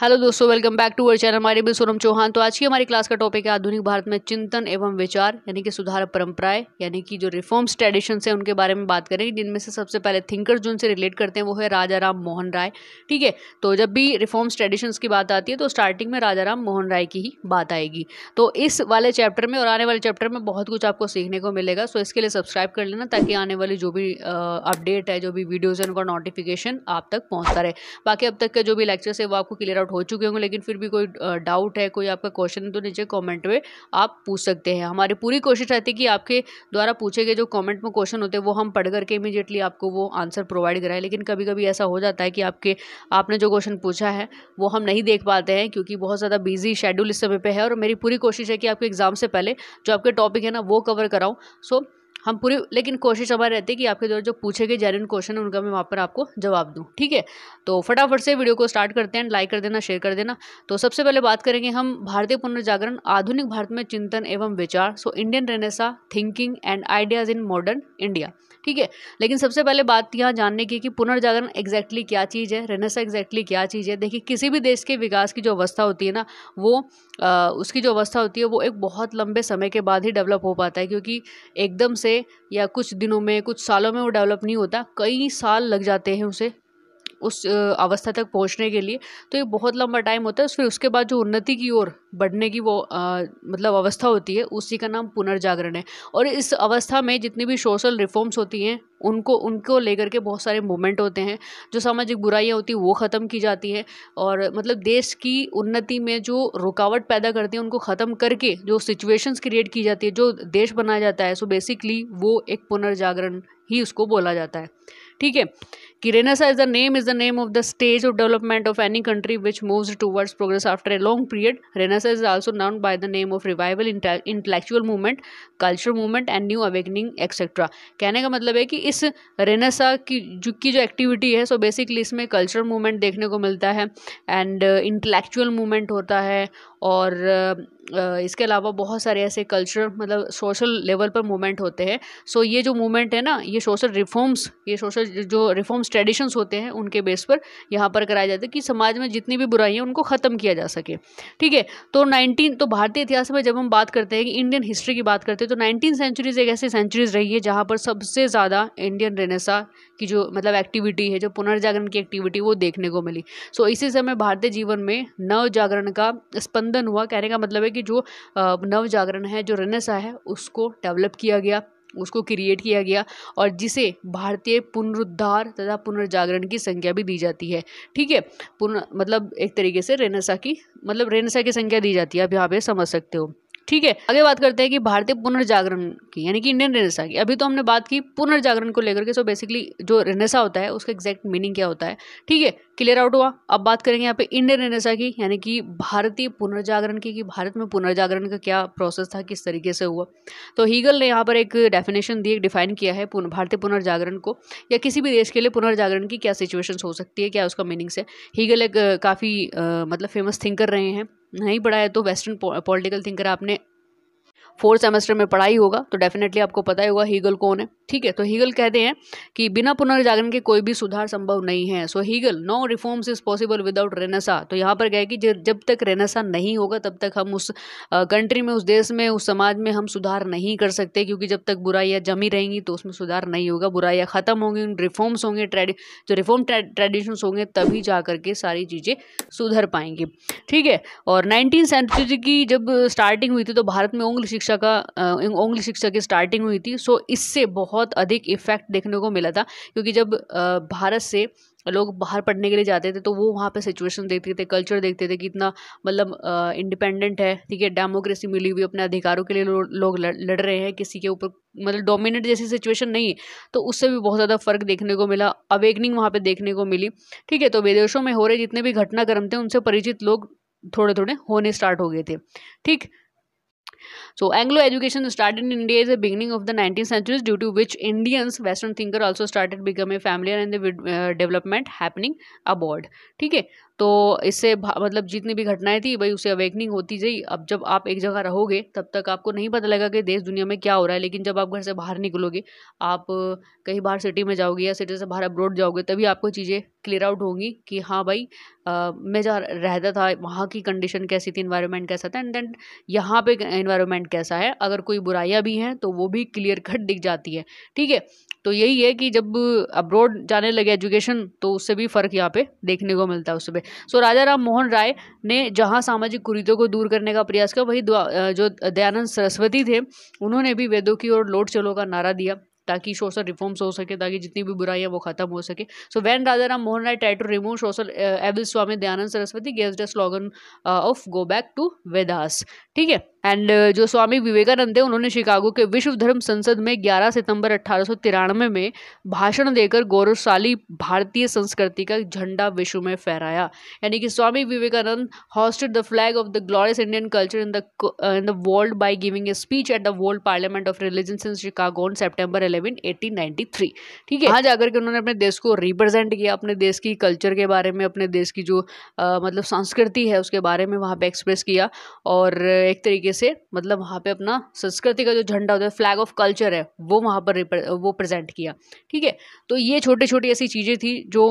hello दोस्तों welcome back to our channel हमारे भी सोनम चौहान तो आज की हमारी क्लास का टॉपिक है आधुनिक भारत में चिंतन एवं विचार यानी कि सुधार परंपराएं यानी कि जो रिफॉर्म्स ट्रेडिशंस हैं उनके बारे में बात करेंगे जिनमें से सबसे पहले थिंकर जो उनसे रिलेट करते हैं वो है राजा राम मोहन राय ठीक है तो जब भी रिफॉर्म्स ट्रेडिशंस की बात आती है तो स्टार्टिंग में राजा राम मोहन राय की ही बात आएगी तो इस वाले चैप्टर में और आने वाले चैप्टर में बहुत कुछ आपको सीखने को मिलेगा सो इसके लिए सब्सक्राइब कर लेना ताकि आने वाली जो भी अपडेट है जो भी वीडियोज़ है उनका नोटिफिकेशन आप तक पहुँचता रहे बाकी अब तक का जो भी लेक्चर्स है वो आपको क्लियर आउट हो चुके होंगे लेकिन फिर भी कोई डाउट है कोई आपका क्वेश्चन है तो नीचे कॉमेंट में आप पूछ सकते हैं हमारी पूरी कोशिश रहती है कि आपके द्वारा पूछे गए जो कॉमेंट में क्वेश्चन होते हैं वो हम पढ़ करके इमीजिएटली आपको वो आंसर प्रोवाइड कराएं लेकिन कभी कभी ऐसा हो जाता है कि आपके आपने जो क्वेश्चन पूछा है वो हम नहीं देख पाते हैं क्योंकि बहुत ज़्यादा बिजी शेड्यूल इस समय पर है और मेरी पूरी कोशिश है कि आपके एग्ज़ाम से पहले जो आपके टॉपिक है ना वो कवर कराऊँ सो so, हम पूरी लेकिन कोशिश हमारी रहती है कि आपके द्वारा जो पूछे गए जेन्यून क्वेश्चन है उनका मैं वहाँ पर आपको जवाब दूँ ठीक है तो फटाफट से वीडियो को स्टार्ट करते हैं लाइक कर देना शेयर कर देना तो सबसे पहले बात करेंगे हम भारतीय पुनर्जागरण आधुनिक भारत में चिंतन एवं विचार so Indian renaissance thinking and ideas in modern India ठीक है लेकिन सबसे पहले बात यहाँ जानने की कि पुनर्जागरण एग्जैक्टली क्या चीज़ है रेनेसा एग्जैक्टली क्या चीज़ है देखिए किसी भी देश के विकास की जो अवस्था होती है ना वो आ, उसकी जो अवस्था होती है वो एक बहुत लंबे समय के बाद ही डेवलप हो पाता है क्योंकि एकदम से या कुछ दिनों में कुछ सालों में वो डेवलप नहीं होता कई साल लग जाते हैं उसे उस अवस्था तक पहुँचने के लिए तो ये बहुत लंबा टाइम होता है फिर उसके बाद जो उन्नति की ओर बढ़ने की वो आ, मतलब अवस्था होती है उसी का नाम पुनर्जागरण है और इस अवस्था में जितनी भी सोशल रिफॉर्म्स होती हैं उनको उनको लेकर के बहुत सारे मूवमेंट होते हैं जो सामाजिक बुराइयाँ होती हैं वो ख़त्म की जाती है और मतलब देश की उन्नति में जो रुकावट पैदा करती है उनको ख़त्म करके जो सिचुएशंस क्रिएट की जाती है जो देश बनाया जाता है सो बेसिकली वो एक पुनर्जागरण ही उसको बोला जाता है ठीक है कि renaissance is the name is the name of the stage of development of any country which moves towards progress after a long period renaissance is also known by the name of revival intellectual movement culture movement and new awakening etcetera कहने का मतलब है कि इस Renaissance की जो की जो एक्टिविटी है सो बेसिकली इसमें कल्चरल मूवमेंट देखने को मिलता है एंड इंटलेक्चुअल मूवमेंट होता है और uh, uh, इसके अलावा बहुत सारे ऐसे कल्चरल मतलब सोशल लेवल पर मूवमेंट होते हैं सो ये जो मूवमेंट है ना ये सोशल रिफॉर्म्स ये सोशल जो रिफॉर्म्स कुछ ट्रेडिशंस होते हैं उनके बेस पर यहाँ पर कराया जाता है कि समाज में जितनी भी बुराई है उनको ख़त्म किया जा सके ठीक है तो नाइनटीन तो भारतीय इतिहास में जब हम बात करते हैं कि इंडियन हिस्ट्री की बात करते हैं तो नाइनटीन सेंचुरीज एक ऐसी सेंचुरीज रही है जहाँ पर सबसे ज़्यादा इंडियन रेनेसा की जो मतलब एक्टिविटी है जो पुनर्जागरण की एक्टिविटी वो देखने को मिली सो इसी समय भारतीय जीवन में नव जागरण का स्पंदन हुआ कहने का मतलब है कि जो नव जागरण है जो रेनेसा है उसको डेवलप किया गया उसको क्रिएट किया गया और जिसे भारतीय पुनरुद्धार तथा पुनर्जागरण की संख्या भी दी जाती है ठीक है पुनः मतलब एक तरीके से रेनेसा की मतलब रेनेसा की संख्या दी जाती है आप यहाँ पे समझ सकते हो ठीक है आगे बात करते हैं कि भारतीय पुनर्जागरण की यानी कि इंडियन रेनेसा की अभी तो हमने बात की पुनर्जागरण को लेकर के सो बेसिकली जो रेनेसा होता है उसका एग्जैक्ट मीनिंग क्या होता है ठीक है क्लियर आउट हुआ अब बात करेंगे यहाँ पे इंडियन रेनेसा की यानी कि भारतीय पुनर्जागरण की कि भारत में पुनर्जागरण का क्या प्रोसेस था किस तरीके से हुआ तो हीगल ने यहाँ पर एक डेफिनेशन दी एक डिफाइन किया है भारतीय पुनर्जागरण को या किसी भी देश के लिए पुनर्जागरण की क्या सिचुएशन हो सकती है क्या उसका मीनिंग्स है हीगल एक काफ़ी मतलब फेमस थिंकर रहे हैं नहीं पढ़ा है तो वेस्टर्न पॉलिटिकल थिंकर आपने फोर्थ सेमेस्टर में पढ़ाई होगा तो डेफिनेटली आपको पता ही होगा हीगल कौन है ठीक है तो हीगल कहते हैं कि बिना पुनर्जागरण के कोई भी सुधार संभव नहीं है so Hegel no reforms is possible without renaissance तो यहाँ पर कहे कि जब तक रेनेसा नहीं होगा तब तक हम उस कंट्री में उस देश में उस समाज में हम सुधार नहीं कर सकते क्योंकि जब तक बुराइयाँ जमी रहेंगी तो उसमें सुधार नहीं होगा बुराइयाँ ख़त्म होंगी उन रिफॉर्म्स होंगे जो रिफॉर्म ट्रेडिशन होंगे तभी जा करके सारी चीज़ें सुधर पाएंगी ठीक है और नाइनटीन सेंचुरी की जब स्टार्टिंग हुई थी तो भारत में उंग्ल शिक्षा शिक्षा का ओंगली शिक्षा की स्टार्टिंग हुई थी सो इससे बहुत अधिक इफेक्ट देखने को मिला था क्योंकि जब भारत से लोग बाहर पढ़ने के लिए जाते थे तो वो वहाँ पे सिचुएशन देखते थे कल्चर देखते थे कि इतना मतलब इंडिपेंडेंट है ठीक है डेमोक्रेसी मिली हुई अपने अधिकारों के लिए लो, लोग लड़, लड़ रहे हैं किसी के ऊपर मतलब डोमिनेट जैसी सिचुएशन नहीं है तो उससे भी बहुत ज़्यादा फर्क देखने को मिला अवेकनिंग वहाँ पर देखने को मिली ठीक है तो विदेशों में हो रहे जितने भी घटनाक्रम थे उनसे परिचित लोग थोड़े थोड़े होने स्टार्ट हो गए थे ठीक so Anglo education start in India is the beginning of the nineteen centuries due to which Indians western thinker also started become a family and the development happening abroad ठीक है तो इससे मतलब जितनी भी घटनाएं थी भाई उसे अवेकनिंग होती गई अब जब आप एक जगह रहोगे तब तक आपको नहीं पता लगेगा कि देश दुनिया में क्या हो रहा है लेकिन जब आप घर से बाहर निकलोगे आप कहीं बाहर सिटी में जाओगे या सिटी से बाहर अब्रोड जाओगे तभी आपको चीज़ें क्लियर आउट होंगी कि हाँ भाई आ, मैं जहाँ रहता था वहाँ की कंडीशन कैसी थी इन्वायरमेंट कैसा था एंड देन यहाँ पर इन्वायरमेंट कैसा है अगर कोई बुराइयाँ भी हैं तो वो भी क्लियर कट दिख जाती है ठीक है तो यही है कि जब अब्रोड जाने लगे एजुकेशन तो उससे भी फ़र्क यहाँ पे देखने को मिलता है उससे सो राजा राम मोहन राय ने जहाँ सामाजिक कुरीतों को दूर करने का प्रयास किया वही जो दयानंद सरस्वती थे उन्होंने भी वेदों की ओर लौट चलो का नारा दिया ताकि सोशल रिफॉर्म्स हो सके ताकि जितनी भी बुराई है वो खत्म हो सके so when Raja Ram Mohan Roy try to remove social evil Swami Dayanand Saraswati गेस्ट the slogan of go back to Vedas ठीक है एंड uh, जो स्वामी विवेकानंद है उन्होंने शिकागो के विश्व धर्म संसद में 11 सितंबर अठारह में भाषण देकर गौरवशाली भारतीय संस्कृति का झंडा विश्व में फहराया यानी कि Swami Vivekananda hoisted the flag of the glorious Indian culture in the in the world by giving a speech at the world parliament of religion in Chicago on September eleven eighteen ठीक है यहाँ जाकर के उन्होंने अपने देश को रिप्रेजेंट किया अपने देश की कल्चर के बारे में अपने देश की जो आ, uh, मतलब संस्कृति है उसके बारे में वहाँ पर एक्सप्रेस किया और uh, एक तरीके तरीके से मतलब वहाँ पे अपना संस्कृति का जो झंडा होता है फ्लैग ऑफ कल्चर है वो वहाँ पर वो प्रेजेंट किया ठीक है तो ये छोटे छोटे ऐसी चीज़ें थी जो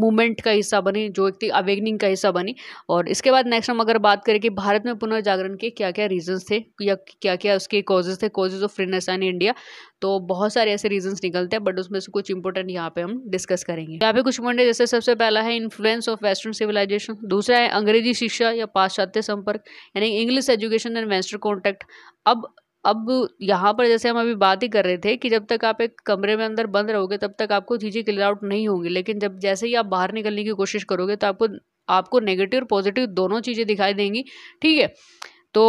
मूवमेंट का हिस्सा बनी जो एक थी अवेगनिंग का हिस्सा बनी और इसके बाद नेक्स्ट हम अगर बात करें कि भारत में पुनर्जागरण के क्या क्या रीजन्स थे या क्या क्या उसके कॉजेज थे causes of freeness and India तो बहुत सारे ऐसे रीजन्स निकलते हैं बट उसमें से कुछ इंपॉर्टेंट यहाँ पे हम डिस्कस करेंगे यहाँ पे कुछ पॉइंट जैसे सबसे पहला है इन्फ्लुएंस ऑफ वेस्टर्न सिविलाइजेशन दूसरा है अंग्रेजी शिक्षा या पाश्चात्य संपर्क यानी English education and investor contact अब अब यहाँ पर जैसे हम अभी बात ही कर रहे थे कि जब तक आप एक कमरे में अंदर बंद रहोगे तब तक आपको चीज़ें क्लियर आउट नहीं होंगी लेकिन जब जैसे ही आप बाहर निकलने की कोशिश करोगे तो आपको आपको नेगेटिव और पॉजिटिव दोनों चीज़ें दिखाई देंगी ठीक है तो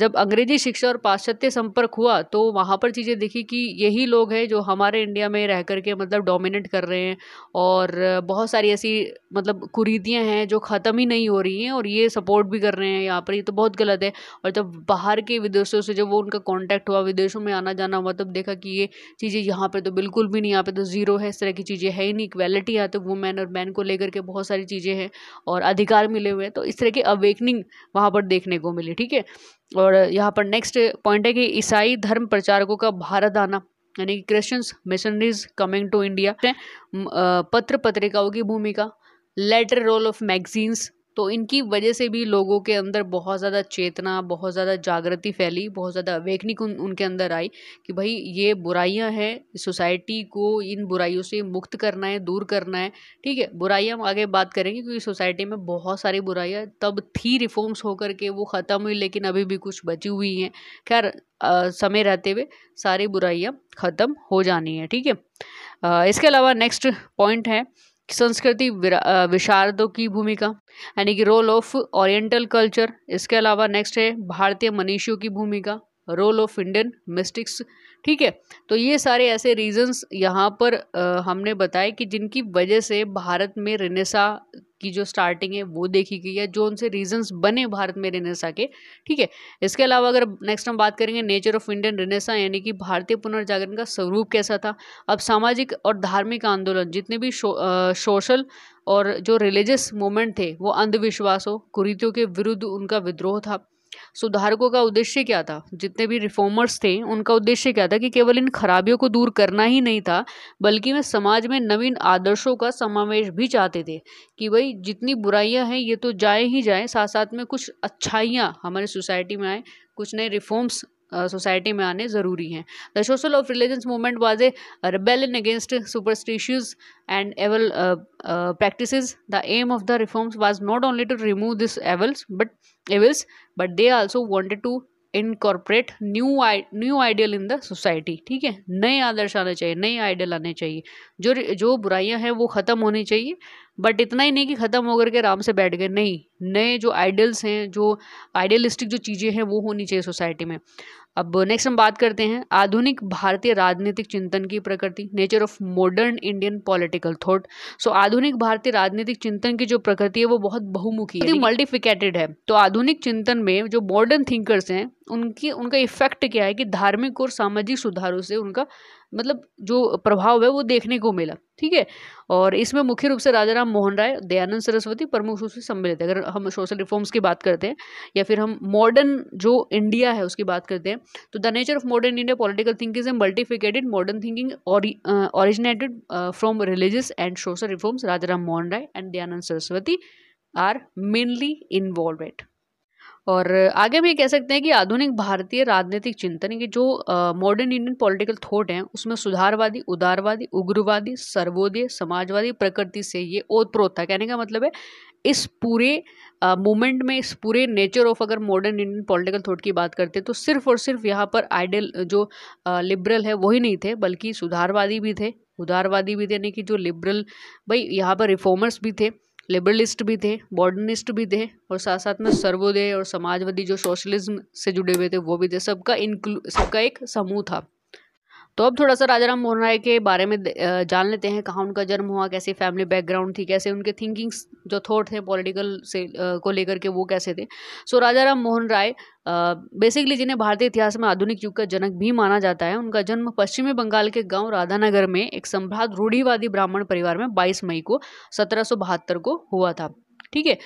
जब अंग्रेजी शिक्षा और पाश्चात्य संपर्क हुआ तो वहाँ पर चीज़ें देखी कि यही लोग हैं जो हमारे इंडिया में रह कर के मतलब डोमिनेट कर रहे हैं और बहुत सारी ऐसी मतलब कुरीतियाँ हैं जो ख़त्म ही नहीं हो रही हैं और ये सपोर्ट भी कर रहे हैं यहाँ पर ये तो बहुत गलत है और जब बाहर के विदेशों से जब वो उनका कॉन्टैक्ट हुआ विदेशों में आना जाना हुआ तब देखा कि ये चीज़ें यहाँ पर तो बिल्कुल भी नहीं यहाँ पर तो ज़ीरो है इस तरह की चीज़ें है ही नहीं इक्वेलिटी यहाँ तो वुमेन और मैन को लेकर के बहुत सारी चीज़ें हैं और अधिकार मिले हुए हैं तो इस तरह की अवेकनिंग वहाँ पर देखने को मिली ठीक है है और यहाँ पर नेक्स्ट पॉइंट है कि ईसाई धर्म प्रचारकों का भारत आना यानी कि Christians missionaries coming to India पत्र पत्रिकाओं की भूमिका लेटर रोल ऑफ मैगजीन्स तो इनकी वजह से भी लोगों के अंदर बहुत ज़्यादा चेतना बहुत ज़्यादा जागृति फैली बहुत ज़्यादा अवेकनिक उन, उनके अंदर आई कि भाई ये बुराइयां हैं सोसाइटी को इन बुराइयों से मुक्त करना है दूर करना है ठीक है बुराइयां हम आगे बात करेंगे क्योंकि सोसाइटी में बहुत सारी बुराइयाँ तब थी रिफॉर्म्स होकर के वो ख़त्म हुई लेकिन अभी भी कुछ बची हुई हैं खैर समय रहते हुए सारी बुराइयाँ ख़त्म हो जानी है ठीक है इसके अलावा नेक्स्ट पॉइंट है संस्कृति विशारदों की भूमिका यानी कि रोल ऑफ ओरिएंटल कल्चर इसके अलावा नेक्स्ट है भारतीय मनीषियों की भूमिका रोल ऑफ इंडियन मिस्टिक्स ठीक है तो ये सारे ऐसे रीजंस यहाँ पर आ, हमने बताए कि जिनकी वजह से भारत में रिनेसा की जो स्टार्टिंग है वो देखी गई है जो उनसे रीजंस बने भारत में रेनेसा के ठीक है इसके अलावा अगर नेक्स्ट हम बात करेंगे नेचर ऑफ इंडियन रेनेसा यानी कि भारतीय पुनर्जागरण का स्वरूप कैसा था अब सामाजिक और धार्मिक आंदोलन जितने भी सोशल और जो रिलीजियस मूवमेंट थे वो अंधविश्वासों कुरीतियों के विरुद्ध उनका विद्रोह था सुधारकों का उद्देश्य क्या था जितने भी रिफॉर्मर्स थे उनका उद्देश्य क्या था कि केवल इन खराबियों को दूर करना ही नहीं था बल्कि वे समाज में नवीन आदर्शों का समावेश भी चाहते थे कि भाई जितनी बुराइयां हैं ये तो जाए ही जाए साथ साथ में कुछ अच्छाइयाँ हमारे सोसाइटी में आए कुछ नए रिफॉर्म्स सोसाइटी में आने ज़रूरी हैं the social of religions movement was a in against superstitious and evil practice the aim of the reforms was not only to remove this evils but evils but they also wanted to incorporate new new ideal in the society ठीक है नए आदर्श आने चाहिए नए ideal आने चाहिए जो जो बुराइयाँ हैं वो ख़त्म होनी चाहिए बट इतना ही नहीं कि ख़त्म होकर के आराम से बैठ गए नहीं नए जो आइडल्स हैं जो आइडियलिस्टिक जो चीज़ें हैं वो होनी चाहिए सोसाइटी में अब नेक्स्ट हम बात करते हैं आधुनिक भारतीय राजनीतिक चिंतन की प्रकृति nature of modern Indian political thought so आधुनिक भारतीय राजनीतिक चिंतन की जो प्रकृति है वो बहुत बहुमुखी है मल्टीफिकेटेड है तो आधुनिक चिंतन में जो मॉडर्न थिंकर्स हैं उनकी उनका इफेक्ट क्या है कि धार्मिक और सामाजिक सुधारों से उनका मतलब जो प्रभाव है वो देखने को मिला ठीक है और इसमें मुख्य रूप से राजा राम मोहन राय दयानंद सरस्वती प्रमुख रूप से सम्मिलित है अगर हम सोशल रिफॉर्म्स की बात करते हैं या फिर हम मॉडर्न जो इंडिया है उसकी बात करते हैं तो the nature of modern India political thinking is multifaceted modern thinking originated from religious and social reforms Raja Ram Mohan Roy and Dayanand Saraswati are mainly involve और आगे भी कह सकते हैं कि आधुनिक भारतीय राजनीतिक चिंतन की जो मॉडर्न इंडियन पॉलिटिकल थॉट हैं उसमें सुधारवादी उदारवादी उग्रवादी सर्वोदय समाजवादी प्रकृति से ये ओतप्रोत था कहने का मतलब है इस पूरे मूमेंट में इस पूरे नेचर ऑफ अगर मॉडर्न इंडियन पॉलिटिकल थॉट की बात करते हैं तो सिर्फ और सिर्फ यहाँ पर आइडियल जो लिबरल है वही नहीं थे बल्कि सुधारवादी भी थे उदारवादी भी थे यानी कि जो लिबरल भाई यहाँ पर रिफॉर्मर्स भी थे लिबरलिस्ट भी थे बॉर्डनिस्ट भी थे और साथ साथ में सर्वोदय और समाजवादी जो सोशलिज्म से जुड़े हुए थे वो भी थे सबका इंक्लू सबका एक समूह था तो अब थोड़ा सा राजा राम मोहन राय के बारे में जान लेते हैं कहाँ उनका जन्म हुआ कैसे फैमिली बैकग्राउंड थी कैसे उनके थिंकिंग्स जो थॉट थे पॉलिटिकल से को लेकर के वो कैसे थे सो राजा राम मोहन राय बेसिकली जिन्हें भारतीय इतिहास में आधुनिक युग का जनक भी माना जाता है उनका जन्म पश्चिमी बंगाल के गांव राधानगर में एक सम्राट रूढ़ीवादी ब्राह्मण परिवार में 22 मई को सत्रह को हुआ था ठीक है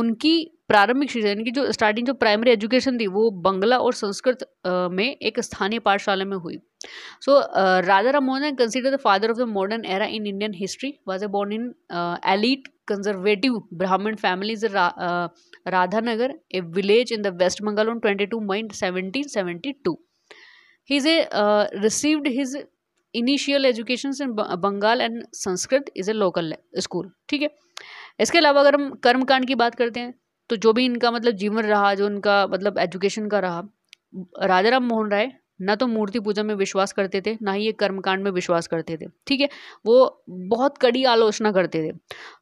उनकी प्रारंभिक शिक्षा यानी कि जो स्टार्टिंग जो प्राइमरी एजुकेशन थी वो बंगला और संस्कृत में एक स्थानीय पाठशाला में हुई so Raja Ram Mohan consider the father of the modern era in Indian history was a born in elite conservative Brahmin families Radhanagar a village in the West Bengal on twenty two May seventeen seventy two he's a received his initial education in Bengal and Sanskrit is a local school ठीक है इसके अलावा अगर हम कर्मकांड की बात करते हैं तो जो भी इनका मतलब जीवन रहा जो उनका मतलब एजुकेशन का रहा राजा राम मोहन राय ना तो मूर्ति पूजा में विश्वास करते थे ना ही ये कर्मकांड में विश्वास करते थे ठीक है वो बहुत कड़ी आलोचना करते थे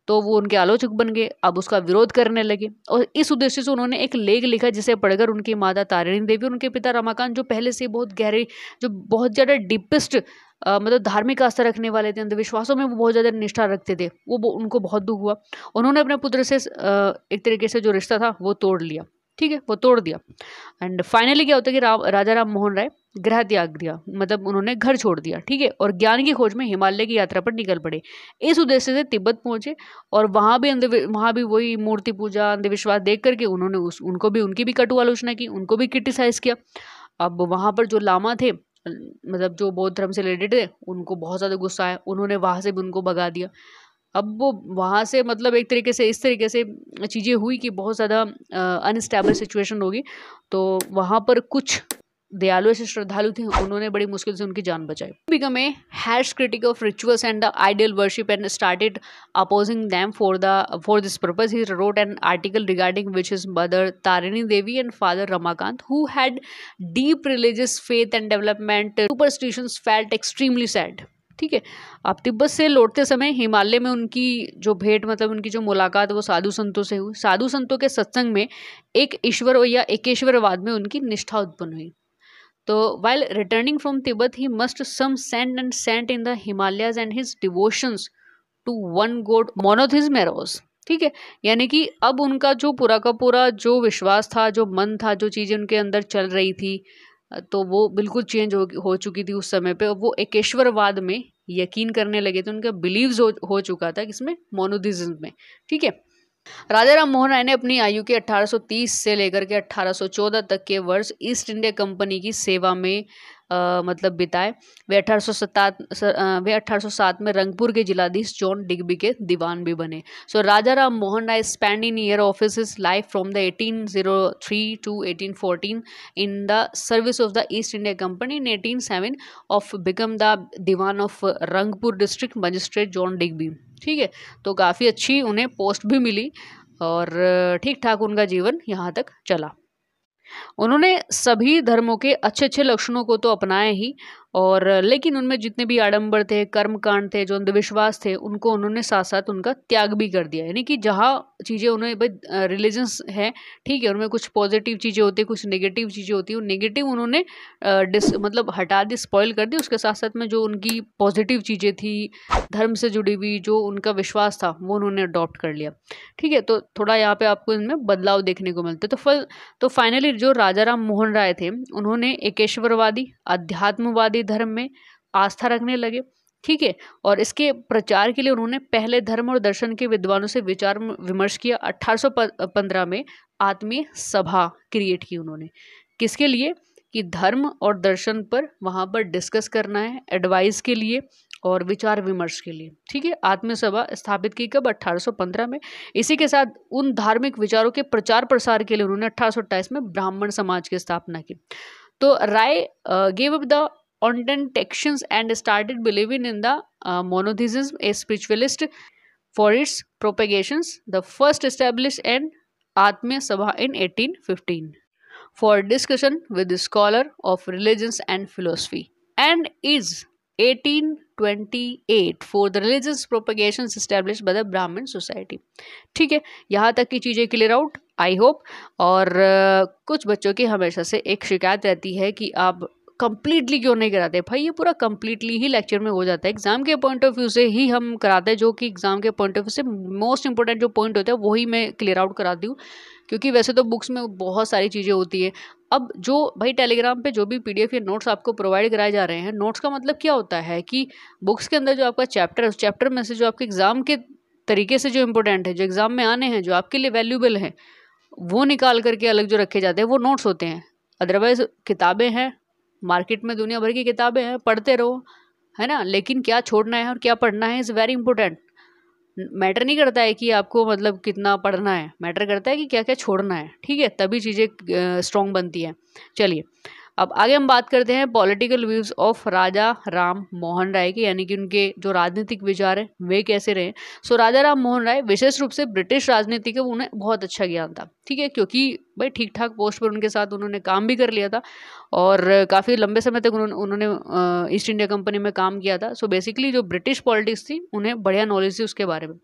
तो वो उनके आलोचक बन गए अब उसका विरोध करने लगे और इस उद्देश्य से उन्होंने एक लेख लिखा जिसे पढ़कर उनकी माता तारिणी देवी और उनके पिता रमाकांत जो पहले से बहुत गहरे जो बहुत ज़्यादा डीपेस्ट आ, मतलब धार्मिक आस्था रखने वाले थे अंधविश्वासों में वो बहुत ज़्यादा निष्ठा रखते थे वो उनको बहुत दुख हुआ उन्होंने अपने पुत्र से एक तरीके से जो रिश्ता था वो तोड़ लिया ठीक है वो तोड़ दिया एंड फाइनली क्या होता है कि रा, राजा राम मोहन राय गृह त्याग दिया मतलब उन्होंने घर छोड़ दिया ठीक है और ज्ञान की खोज में हिमालय की यात्रा पर निकल पड़े इस उद्देश्य से तिब्बत पहुंचे और वहाँ भी अंधवि वहाँ भी वही मूर्ति पूजा अंधविश्वास देख करके उन्होंने उस उनको भी उनकी भी कटु आलोचना की उनको भी क्रिटिसाइज़ किया अब वहाँ पर जो लामा थे मतलब जो बौद्ध धर्म से रिलेटेड थे उनको बहुत ज़्यादा गुस्सा आया उन्होंने वहाँ से भी उनको भगा दिया अब वो वहाँ से मतलब एक तरीके से इस तरीके से चीज़ें हुई कि बहुत ज़्यादा अनस्टेबल सिचुएशन होगी तो वहाँ पर कुछ दयालु ऐसे श्रद्धालु थे उन्होंने बड़ी मुश्किल से उनकी जान बचाई become a harsh critic of rituals and the ideal worship and started opposing them for the for this purpose he wrote an article regarding which is mother Tarini Devi and father Ramakant who had deep religious faith and development superstition felt extremely sad ठीक है अब तिब्बत से लौटते समय हिमालय में उनकी जो भेंट मतलब उनकी जो मुलाकात वो साधु संतों से हुई साधु संतों के सत्संग में एक ईश्वर या एकेश्वरवाद में उनकी निष्ठा उत्पन्न हुई तो while returning from Tibet he must some send and saint in the Himalayas and his devotions to one god monotheism ठीक है यानी कि अब उनका जो पूरा का पूरा जो विश्वास था जो मन था जो चीज़ें उनके अंदर चल रही थी तो वो बिल्कुल चेंज हो हो चुकी थी उस समय पे वो एकेश्वरवाद में यकीन करने लगे थे तो उनका बिलीव हो हो चुका था किसमें मोनोदिज्म में ठीक है राजा राम मोहन राय ने अपनी आयु के 1830 से लेकर के 1814 तक के वर्ष ईस्ट इंडिया कंपनी की सेवा में आ, मतलब बिताए वे अठारह वे 1807 में रंगपुर के जिलाधीश जॉन डिग्बी के दीवान भी बने so so, Raja Ram Mohan Roy spend in year office life from the 1803 to 1814 in the service of the East India company in eighteen seven of become the Dewan of Rangpur district magistrate John Digby ठीक है तो काफ़ी अच्छी उन्हें पोस्ट भी मिली और ठीक ठाक उनका जीवन यहाँ तक चला उन्होंने सभी धर्मों के अच्छे अच्छे लक्षणों को तो अपनाए ही और लेकिन उनमें जितने भी आडंबर थे कर्म कांड थे जो अंधविश्वास थे उनको उन्होंने साथ साथ उनका त्याग भी कर दिया यानी कि जहाँ चीज़ें उन्हें भाई रिलीजन्स हैं ठीक है उनमें कुछ पॉजिटिव चीज़ें होती कुछ नेगेटिव चीज़ें होती है नेगेटिव उन्होंने डिस मतलब हटा दी स्पॉयल कर दी उसके साथ साथ में जो उनकी पॉजिटिव चीज़ें थी धर्म से जुड़ी हुई जो उनका विश्वास था वो उन्होंने अडॉप्ट कर लिया ठीक है तो थोड़ा यहाँ पर आपको इनमें बदलाव देखने को मिलते तो फल तो फाइनली जो राजा राम मोहन राय थे उन्होंने एकेश्वरवादी अध्यात्मवादी धर्म में आस्था रखने लगे ठीक है और इसके प्रचार के लिए उन्होंने पहले धर्म और दर्शन के विद्वानों से विचार विमर्श किया 1815 में आत्मीय सभा क्रिएट की उन्होंने किसके लिए कि धर्म और दर्शन पर वहाँ पर डिस्कस करना है एडवाइस के लिए और विचार विमर्श के लिए ठीक है आत्मीय सभा स्थापित की कब 1815 में इसी के साथ उन धार्मिक विचारों के प्रचार प्रसार के लिए उन्होंने अट्ठारह में ब्राह्मण समाज की स्थापना की तो राय गेव अप द ऑनडन texts and started believe in in the monotheism a spiritualist for its propagations the first establish and Atmiya Sabha in eighteen fifteen for discussion with scholar of religions and philosophy and is 1828 for the religious propagation establish by the Brahmin society ठीक है यहाँ तक की चीज़ें clear out I hope और uh, कुछ बच्चों की हमेशा से एक शिकायत रहती है कि आप कम्प्लीटली क्यों नहीं कराते भाई ये पूरा कम्प्लीटली ही लेक्चर में हो जाता है एग्जाम के पॉइंट ऑफ व्यू से ही हम कराते हैं जो कि एग्जाम के पॉइंट ऑफ व्यू से मोस्ट इंपॉर्टेंट जो पॉइंट होता है वही मैं क्लियर आउट कराती हूँ क्योंकि वैसे तो बुक्स में बहुत सारी चीज़ें होती है अब जो भाई टेलीग्राम पे जो भी पीडीएफ या नोट्स आपको प्रोवाइड कराए जा रहे हैं नोट्स का मतलब क्या होता है कि बुक्स के अंदर जो आपका चैप्टर है उस चैप्टर में से जो आपके एग्ज़ाम के तरीके से जो इम्पोर्टेंट है जो एग्ज़ाम में आने हैं जो आपके लिए वैल्यूबल हैं वो निकाल करके अलग जो रखे जाते हैं वो नोट्स होते हैं अदरवाइज़ किताबें हैं मार्केट में दुनिया भर की किताबें हैं पढ़ते रहो है ना लेकिन क्या छोड़ना है और क्या पढ़ना है इज़ वेरी इंपॉर्टेंट मैटर नहीं करता है कि आपको मतलब कितना पढ़ना है मैटर करता है कि क्या क्या छोड़ना है ठीक है तभी चीज़ें स्ट्रॉन्ग बनती हैं चलिए अब आगे हम बात करते हैं political views of Raja Ram Mohan Roy के यानी कि उनके जो राजनीतिक विचार हैं वे कैसे रहे सो so, राजा राम मोहन राय विशेष रूप से ब्रिटिश राजनीति के उन्हें बहुत अच्छा ज्ञान था ठीक है क्योंकि भाई ठीक ठाक पोस्ट पर उनके साथ उन्होंने काम भी कर लिया था और काफ़ी लंबे समय तक उन्होंने उन्होंने ईस्ट इंडिया कंपनी में काम किया था सो बेसिकली जो ब्रिटिश पॉलिटिक्स थी उन्हें बढ़िया नॉलेज थी उसके बारे में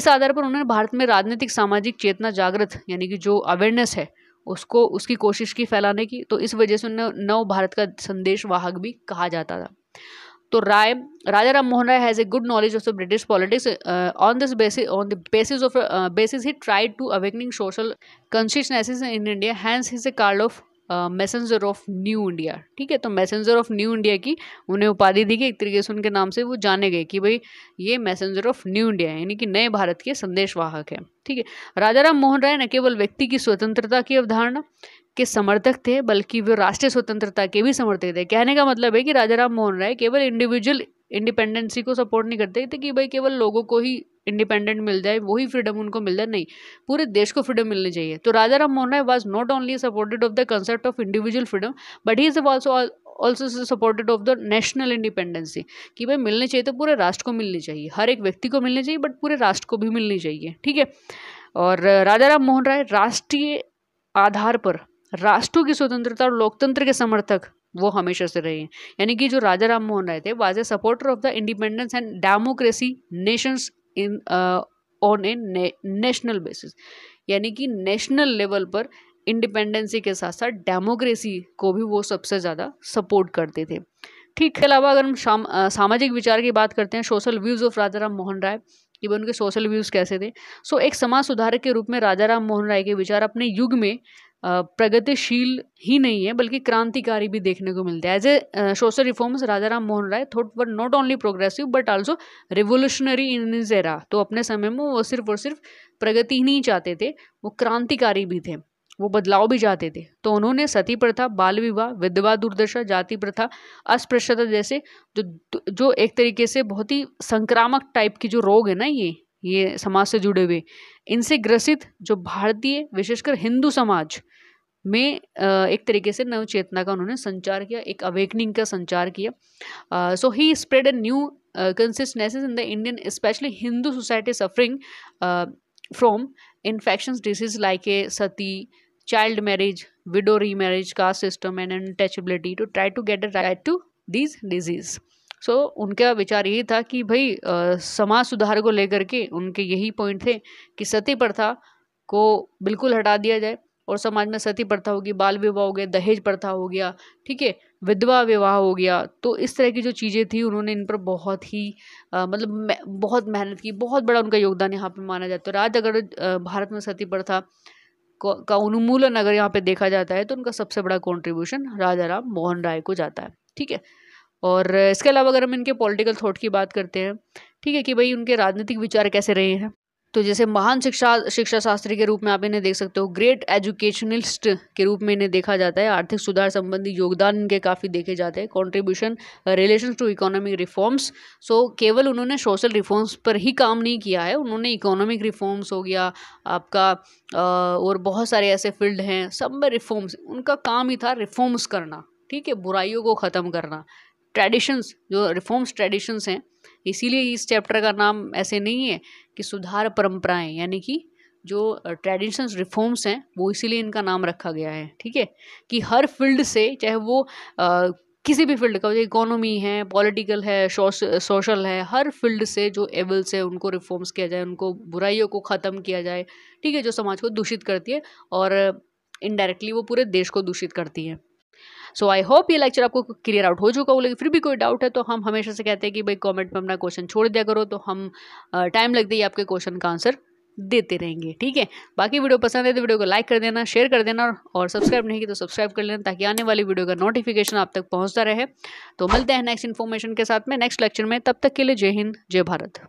इस आधार पर उन्होंने भारत में राजनीतिक सामाजिक चेतना जागृत यानी कि जो अवेयरनेस है उसको उसकी कोशिश की फैलाने की तो इस वजह से उन्हें नव भारत का संदेश वाहक भी कहा जाता था तो Roy Raja Ram Mohan Roy has a good knowledge of the British politics on this basis on the basis of basis he tried to awakening social consciousnesses in India hence his a card of messenger of new India ठीक है तो messenger of new India की उन्हें उपाधि दी गई एक तरीके से उनके नाम से वो जाने गए कि भाई ये मैसेंजर ऑफ न्यू इंडिया है यानी कि नए भारत के संदेशवाहक है ठीक है राजा राम मोहन राय न केवल व्यक्ति की स्वतंत्रता की अवधारणा के समर्थक थे बल्कि वे राष्ट्रीय स्वतंत्रता के भी समर्थक थे कहने का मतलब है कि राजा राम मोहन राय केवल इंडिविजुअल इंडिपेंडेंसी को सपोर्ट नहीं करते थे कि भाई केवल लोगों को ही इंडिपेंडेंट मिल जाए वही फ्रीडम उनको मिल जाए नहीं पूरे देश को फ्रीडम मिलनी चाहिए तो Raja Ram Mohan Roy was not only supported of the concept of individual freedom but he is also also supported of the national independency कि भाई मिलनी चाहिए तो पूरे राष्ट्र को मिलनी चाहिए हर एक व्यक्ति को मिलनी चाहिए बट पूरे राष्ट्र को भी मिलनी चाहिए ठीक है और राजा राम मोहन राय राष्ट्रीय आधार पर राष्ट्रों की स्वतंत्रता और लोकतंत्र के समर्थक वो हमेशा से रहे हैं यानी कि जो राजा राम मोहन राय थे was a supporter of the independence and democracy nations in on a national basis यानी कि नेशनल लेवल पर इंडिपेंडेंसी के साथ साथ डेमोक्रेसी को भी वो सबसे ज़्यादा सपोर्ट करते थे ठीक के अलावा अगर हम सामाजिक विचार की बात करते हैं social views of Raja Ram Mohan Roy कि उनके सोशल व्यूज़ कैसे थे सो so, एक समाज सुधारक के रूप में राजा राम मोहन राय के विचार अपने युग में प्रगतिशील ही नहीं है बल्कि क्रांतिकारी भी देखने को मिलते हैं as a social reforms Raja Ram Mohan Roy thought were not only progressive but also revolutionary in is era तो अपने समय में वो सिर्फ और सिर्फ प्रगति ही नहीं चाहते थे वो क्रांतिकारी भी थे वो बदलाव भी चाहते थे तो उन्होंने सती प्रथा बाल विवाह विधवा दुर्दशा जाति प्रथा अस्पृश्यता जैसे जो जो एक तरीके से बहुत ही संक्रामक टाइप की जो रोग है ना ये ये समाज से जुड़े हुए इनसे ग्रसित जो भारतीय विशेषकर हिंदू समाज में एक तरीके से नव चेतना का उन्होंने संचार किया एक अवेकनिंग का संचार किया so he spread a new consciousness in the Indian specially Hindu society suffering from infections disease like a sati child marriage widow remarriage caste system and untouchability to try to get a right to these disease so उनका विचार यही था कि भाई समाज सुधार को लेकर के उनके यही पॉइंट थे कि सती प्रथा को बिल्कुल हटा दिया जाए और समाज में सती प्रथा होगी बाल विवाह हो गया दहेज प्रथा हो गया ठीक है विधवा विवाह हो गया तो इस तरह की जो चीज़ें थी उन्होंने इन पर बहुत ही आ, मतलब बहुत मेहनत की बहुत बड़ा उनका योगदान यहाँ पर माना जाता है और आज अगर भारत में सती प्रथा का उन्मूलन अगर यहाँ पे देखा जाता है तो उनका सबसे बड़ा कॉन्ट्रीब्यूशन राजा राम मोहन राय को जाता है ठीक है और इसके अलावा अगर हम इनके पॉलिटिकल थॉट की बात करते हैं ठीक है कि भाई उनके राजनीतिक विचार कैसे रहे हैं तो जैसे महान शिक्षा शिक्षा शास्त्री के रूप में आप इन्हें देख सकते हो ग्रेट एजुकेशनलिस्ट के रूप में इन्हें देखा जाता है आर्थिक सुधार संबंधी योगदान इनके काफ़ी देखे जाते हैं contribution relation to economic reforms so केवल उन्होंने सोशल रिफॉर्म्स पर ही काम नहीं किया है उन्होंने इकोनॉमिक रिफॉर्म्स हो गया आपका और बहुत सारे ऐसे फील्ड हैं सब में रिफॉर्म्स उनका काम ही था रिफॉर्म्स करना ठीक है बुराइयों को ख़त्म करना ट्रेडिशंस जो रिफॉर्म्स ट्रेडिशंस हैं इसीलिए इस चैप्टर का नाम ऐसे नहीं है कि सुधार परंपराएं यानी कि जो ट्रेडिशंस रिफॉर्म्स हैं वो इसीलिए इनका नाम रखा गया है ठीक है कि हर फील्ड से चाहे वो आ, किसी भी फील्ड का इकोनॉमी है पॉलिटिकल है सोशल है हर फील्ड से जो एवल्स है उनको रिफॉर्म्स किया जाए उनको बुराइयों को ख़त्म किया जाए ठीक है जो समाज को दूषित करती है और इनडायरेक्टली वो पूरे देश को दूषित करती है सो आई होप ये लेक्चर आपको क्लियर आउट हो चुका हो लेकिन फिर भी कोई डाउट है तो हम हमेशा से कहते हैं कि भाई कमेंट में अपना क्वेश्चन छोड़ दिया करो तो हम टाइम लगते ही आपके क्वेश्चन का आंसर देते रहेंगे ठीक है बाकी वीडियो पसंद है तो वीडियो को लाइक कर देना शेयर कर देना और सब्सक्राइब नहीं की तो सब्सक्राइब कर लेना ताकि आने वाली वीडियो का नोटिफिकेशन आप तक पहुंचता रहे तो मिलते हैं नेक्स्ट इन्फॉर्मेशन के साथ में नेक्स्ट लेक्चर में तब तक के लिए जय हिंद जय भारत